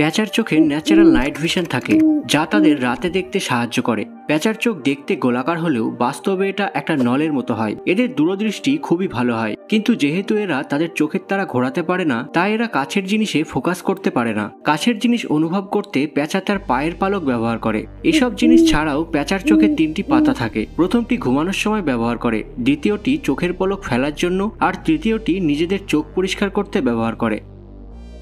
প্যাঁচার চোখে natural night vision থাকে যা তাদের রাতে দেখতে সাহায্য করে প্যাঁচার চোখ দেখতে গোলাকার হলেও বাস্তবে এটা একটা নলের মতো হয় এদের দূরদৃষ্টি খুবই ভালো হয় কিন্তু যেহেতু এরা তাদের চোখের তারা ঘোরাতে পারে না তাই এরা কাছের জিনিসে ফোকাস করতে পারে না কাছের জিনিস অনুভব করতে প্যাঁচা তার পায়ের পালক ব্যবহার করে এসব জিনিস ছাড়াও প্যাঁচার চোখের তিনটি পাতা থাকে প্রথমটি ঘুমানোর সময় ব্যবহার করে দ্বিতীয়টি চোখের পলক ফেলার জন্য আর তৃতীয়টি নিজেদের চোখ পরিষ্কার করতে ব্যবহার করে